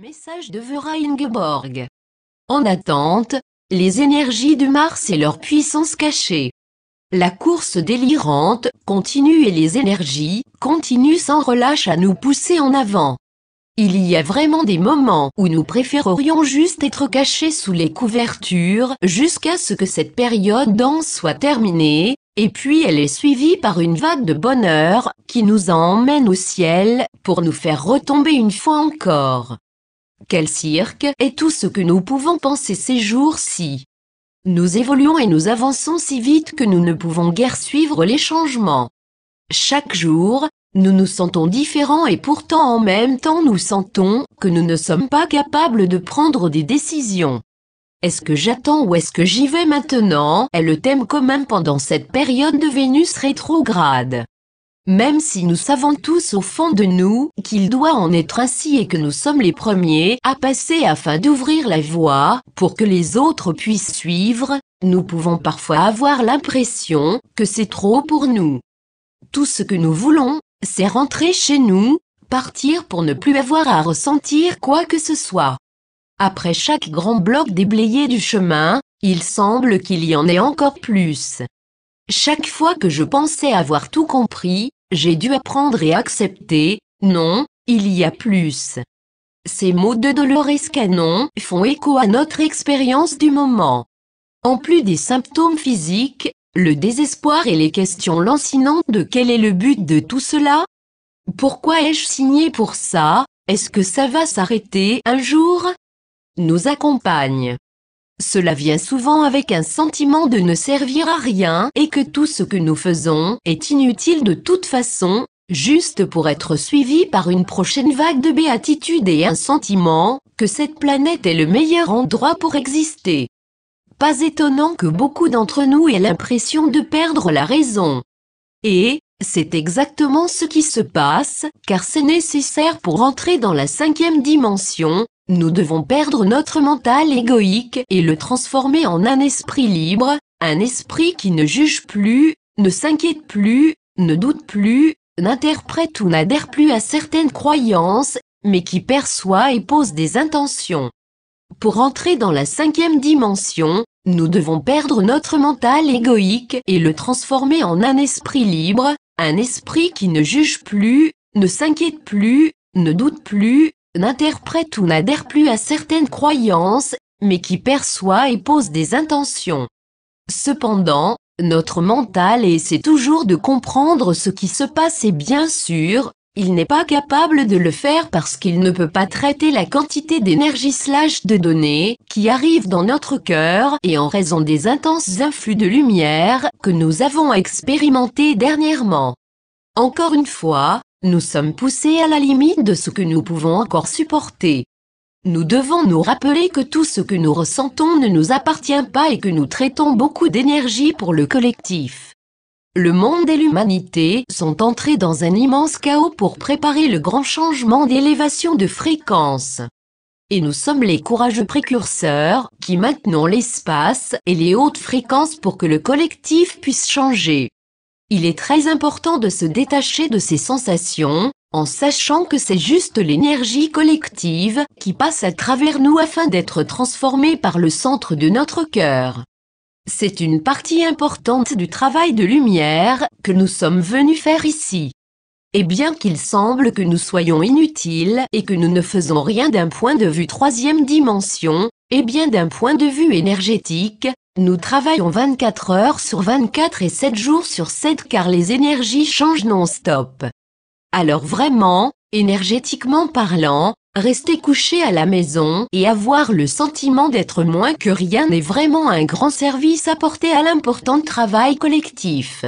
Message de Vera Ingeborg. En attente, les énergies du Mars et leur puissance cachée. La course délirante continue et les énergies continuent sans relâche à nous pousser en avant. Il y a vraiment des moments où nous préférerions juste être cachés sous les couvertures jusqu'à ce que cette période dense soit terminée, et puis elle est suivie par une vague de bonheur qui nous emmène au ciel pour nous faire retomber une fois encore. Quel cirque est tout ce que nous pouvons penser ces jours-ci Nous évoluons et nous avançons si vite que nous ne pouvons guère suivre les changements. Chaque jour, nous nous sentons différents et pourtant en même temps nous sentons que nous ne sommes pas capables de prendre des décisions. Est-ce que j'attends ou est-ce que j'y vais maintenant est le thème commun pendant cette période de Vénus rétrograde. Même si nous savons tous au fond de nous qu'il doit en être ainsi et que nous sommes les premiers à passer afin d'ouvrir la voie pour que les autres puissent suivre, nous pouvons parfois avoir l'impression que c'est trop pour nous. Tout ce que nous voulons, c'est rentrer chez nous, partir pour ne plus avoir à ressentir quoi que ce soit. Après chaque grand bloc déblayé du chemin, il semble qu'il y en ait encore plus. Chaque fois que je pensais avoir tout compris, j'ai dû apprendre et accepter, non, il y a plus. Ces mots de Dolores Canon font écho à notre expérience du moment. En plus des symptômes physiques, le désespoir et les questions lancinantes de quel est le but de tout cela Pourquoi ai-je signé pour ça Est-ce que ça va s'arrêter un jour nous accompagne. Cela vient souvent avec un sentiment de ne servir à rien et que tout ce que nous faisons est inutile de toute façon, juste pour être suivi par une prochaine vague de béatitude et un sentiment que cette planète est le meilleur endroit pour exister. Pas étonnant que beaucoup d'entre nous aient l'impression de perdre la raison. Et, c'est exactement ce qui se passe, car c'est nécessaire pour entrer dans la cinquième dimension, nous devons perdre notre mental égoïque et le transformer en un esprit libre, un esprit qui ne juge plus, ne s'inquiète plus, ne doute plus, n'interprète ou n'adhère plus à certaines croyances, mais qui perçoit et pose des intentions. Pour entrer dans la cinquième dimension, nous devons perdre notre mental égoïque et le transformer en un esprit libre, un esprit qui ne juge plus, ne s'inquiète plus, ne doute plus, n'interprète ou n'adhère plus à certaines croyances, mais qui perçoit et pose des intentions. Cependant, notre mental essaie toujours de comprendre ce qui se passe et bien sûr, il n'est pas capable de le faire parce qu'il ne peut pas traiter la quantité d'énergie slash de données qui arrive dans notre cœur et en raison des intenses influx de lumière que nous avons expérimentés dernièrement. Encore une fois, nous sommes poussés à la limite de ce que nous pouvons encore supporter. Nous devons nous rappeler que tout ce que nous ressentons ne nous appartient pas et que nous traitons beaucoup d'énergie pour le collectif. Le monde et l'humanité sont entrés dans un immense chaos pour préparer le grand changement d'élévation de fréquence. Et nous sommes les courageux précurseurs qui maintenons l'espace et les hautes fréquences pour que le collectif puisse changer. Il est très important de se détacher de ces sensations, en sachant que c'est juste l'énergie collective qui passe à travers nous afin d'être transformée par le centre de notre cœur. C'est une partie importante du travail de lumière que nous sommes venus faire ici. Et bien qu'il semble que nous soyons inutiles et que nous ne faisons rien d'un point de vue troisième dimension, et bien d'un point de vue énergétique, nous travaillons 24 heures sur 24 et 7 jours sur 7 car les énergies changent non-stop. Alors vraiment, énergétiquement parlant, rester couché à la maison et avoir le sentiment d'être moins que rien n'est vraiment un grand service apporté à l'important travail collectif.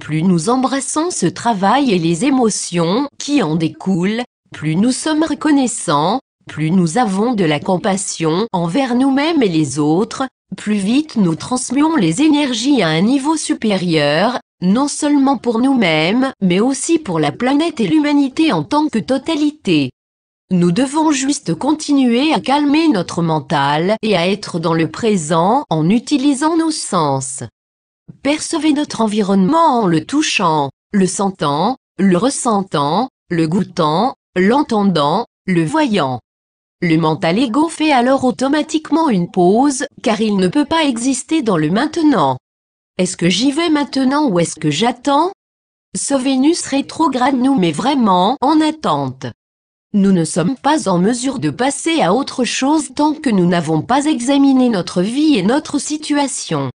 Plus nous embrassons ce travail et les émotions qui en découlent, plus nous sommes reconnaissants, plus nous avons de la compassion envers nous-mêmes et les autres, plus vite nous transmuons les énergies à un niveau supérieur, non seulement pour nous-mêmes, mais aussi pour la planète et l'humanité en tant que totalité. Nous devons juste continuer à calmer notre mental et à être dans le présent en utilisant nos sens. Percevez notre environnement en le touchant, le sentant, le ressentant, le goûtant, l'entendant, le voyant. Le mental ego fait alors automatiquement une pause, car il ne peut pas exister dans le maintenant. Est-ce que j'y vais maintenant ou est-ce que j'attends Ce Vénus rétrograde nous met vraiment en attente. Nous ne sommes pas en mesure de passer à autre chose tant que nous n'avons pas examiné notre vie et notre situation.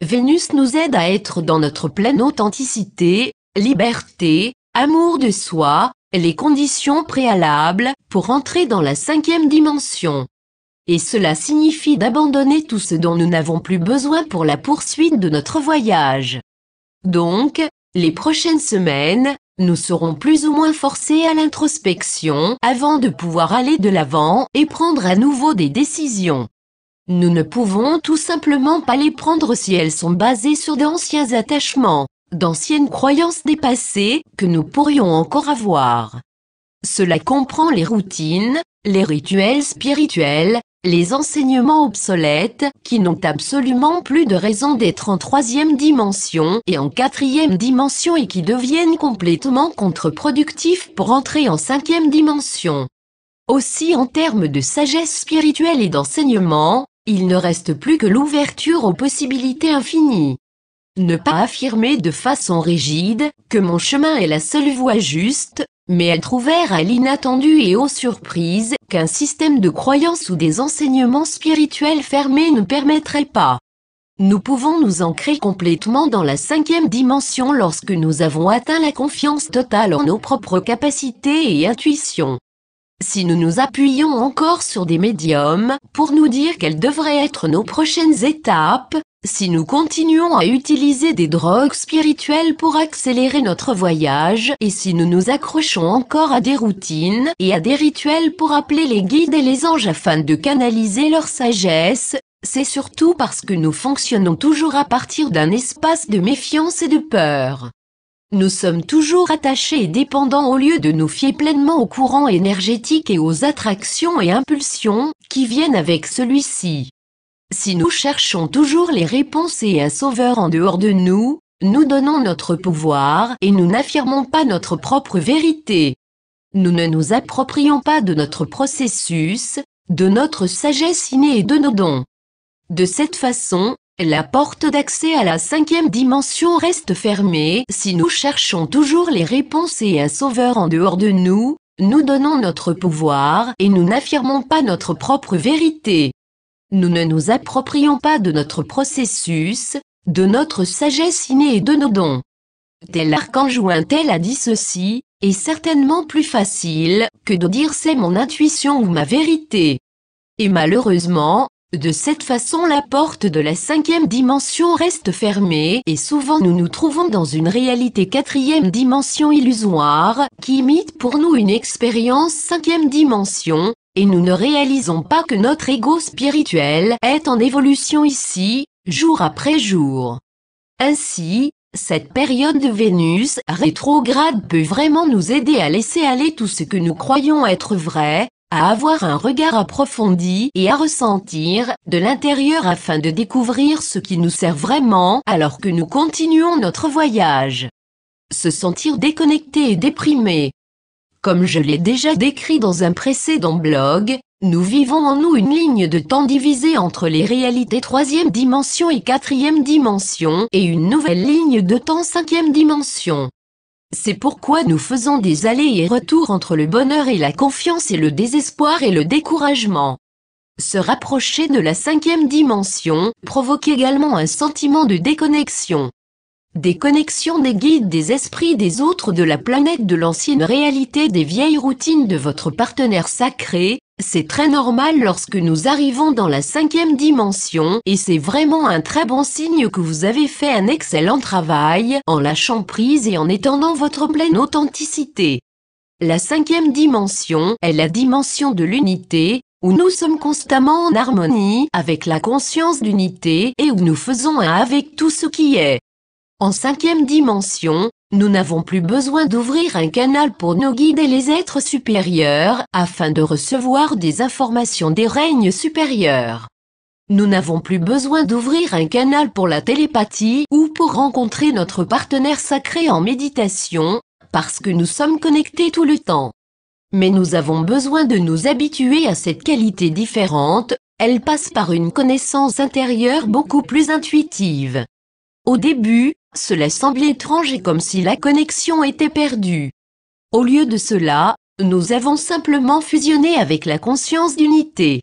Vénus nous aide à être dans notre pleine authenticité, liberté, amour de soi, les conditions préalables pour entrer dans la cinquième dimension. Et cela signifie d'abandonner tout ce dont nous n'avons plus besoin pour la poursuite de notre voyage. Donc, les prochaines semaines, nous serons plus ou moins forcés à l'introspection avant de pouvoir aller de l'avant et prendre à nouveau des décisions. Nous ne pouvons tout simplement pas les prendre si elles sont basées sur d'anciens attachements d'anciennes croyances dépassées que nous pourrions encore avoir. Cela comprend les routines, les rituels spirituels, les enseignements obsolètes qui n'ont absolument plus de raison d'être en troisième dimension et en quatrième dimension et qui deviennent complètement contre-productifs pour entrer en cinquième dimension. Aussi en termes de sagesse spirituelle et d'enseignement, il ne reste plus que l'ouverture aux possibilités infinies. Ne pas affirmer de façon rigide que mon chemin est la seule voie juste, mais être ouvert à l'inattendu et aux surprises qu'un système de croyances ou des enseignements spirituels fermés ne permettrait pas. Nous pouvons nous ancrer complètement dans la cinquième dimension lorsque nous avons atteint la confiance totale en nos propres capacités et intuitions si nous nous appuyons encore sur des médiums pour nous dire quelles devraient être nos prochaines étapes, si nous continuons à utiliser des drogues spirituelles pour accélérer notre voyage, et si nous nous accrochons encore à des routines et à des rituels pour appeler les guides et les anges afin de canaliser leur sagesse, c'est surtout parce que nous fonctionnons toujours à partir d'un espace de méfiance et de peur. Nous sommes toujours attachés et dépendants au lieu de nous fier pleinement au courant énergétique et aux attractions et impulsions qui viennent avec celui-ci. Si nous cherchons toujours les réponses et un sauveur en dehors de nous, nous donnons notre pouvoir et nous n'affirmons pas notre propre vérité. Nous ne nous approprions pas de notre processus, de notre sagesse innée et de nos dons. De cette façon, la porte d'accès à la cinquième dimension reste fermée. Si nous cherchons toujours les réponses et un sauveur en dehors de nous, nous donnons notre pouvoir et nous n'affirmons pas notre propre vérité. Nous ne nous approprions pas de notre processus, de notre sagesse innée et de nos dons. Tel arc ou tel a dit ceci, est certainement plus facile que de dire c'est mon intuition ou ma vérité. Et malheureusement, de cette façon la porte de la cinquième dimension reste fermée et souvent nous nous trouvons dans une réalité quatrième dimension illusoire qui imite pour nous une expérience cinquième dimension et nous ne réalisons pas que notre ego spirituel est en évolution ici, jour après jour. Ainsi, cette période de Vénus rétrograde peut vraiment nous aider à laisser aller tout ce que nous croyons être vrai, à avoir un regard approfondi et à ressentir de l'intérieur afin de découvrir ce qui nous sert vraiment alors que nous continuons notre voyage. Se sentir déconnecté et déprimé. Comme je l'ai déjà décrit dans un précédent blog, nous vivons en nous une ligne de temps divisée entre les réalités troisième dimension et quatrième dimension et une nouvelle ligne de temps cinquième dimension. C'est pourquoi nous faisons des allers et retours entre le bonheur et la confiance et le désespoir et le découragement. Se rapprocher de la cinquième dimension provoque également un sentiment de déconnexion. Déconnexion des guides des esprits des autres de la planète de l'ancienne réalité des vieilles routines de votre partenaire sacré, c'est très normal lorsque nous arrivons dans la cinquième dimension et c'est vraiment un très bon signe que vous avez fait un excellent travail en lâchant prise et en étendant votre pleine authenticité. La cinquième dimension est la dimension de l'unité, où nous sommes constamment en harmonie avec la conscience d'unité et où nous faisons un avec tout ce qui est. En cinquième dimension, nous n'avons plus besoin d'ouvrir un canal pour nous guider les êtres supérieurs afin de recevoir des informations des règnes supérieurs. Nous n'avons plus besoin d'ouvrir un canal pour la télépathie ou pour rencontrer notre partenaire sacré en méditation, parce que nous sommes connectés tout le temps. Mais nous avons besoin de nous habituer à cette qualité différente, elle passe par une connaissance intérieure beaucoup plus intuitive. Au début, cela semble étrange et comme si la connexion était perdue. Au lieu de cela, nous avons simplement fusionné avec la conscience d'unité.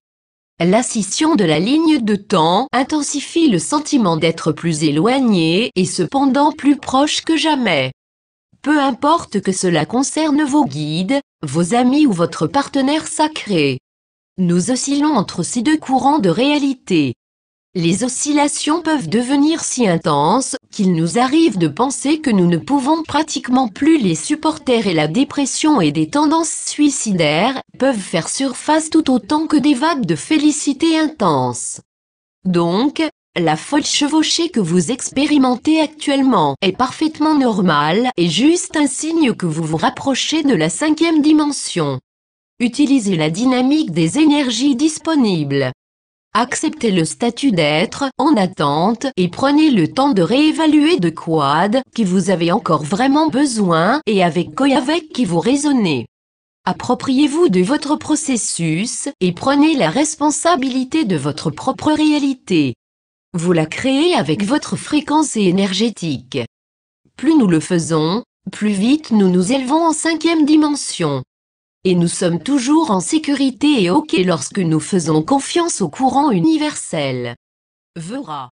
La scission de la ligne de temps intensifie le sentiment d'être plus éloigné et cependant plus proche que jamais. Peu importe que cela concerne vos guides, vos amis ou votre partenaire sacré. Nous oscillons entre ces deux courants de réalité. Les oscillations peuvent devenir si intenses qu'il nous arrive de penser que nous ne pouvons pratiquement plus les supporter et la dépression et des tendances suicidaires peuvent faire surface tout autant que des vagues de félicité intense. Donc, la folle chevauchée que vous expérimentez actuellement est parfaitement normale et juste un signe que vous vous rapprochez de la cinquième dimension. Utilisez la dynamique des énergies disponibles. Acceptez le statut d'être en attente et prenez le temps de réévaluer de quoi de qui vous avez encore vraiment besoin et avec quoi avec qui vous raisonnez. Appropriez-vous de votre processus et prenez la responsabilité de votre propre réalité. Vous la créez avec votre fréquence énergétique. Plus nous le faisons, plus vite nous nous élevons en cinquième dimension et nous sommes toujours en sécurité et OK lorsque nous faisons confiance au courant universel. Vera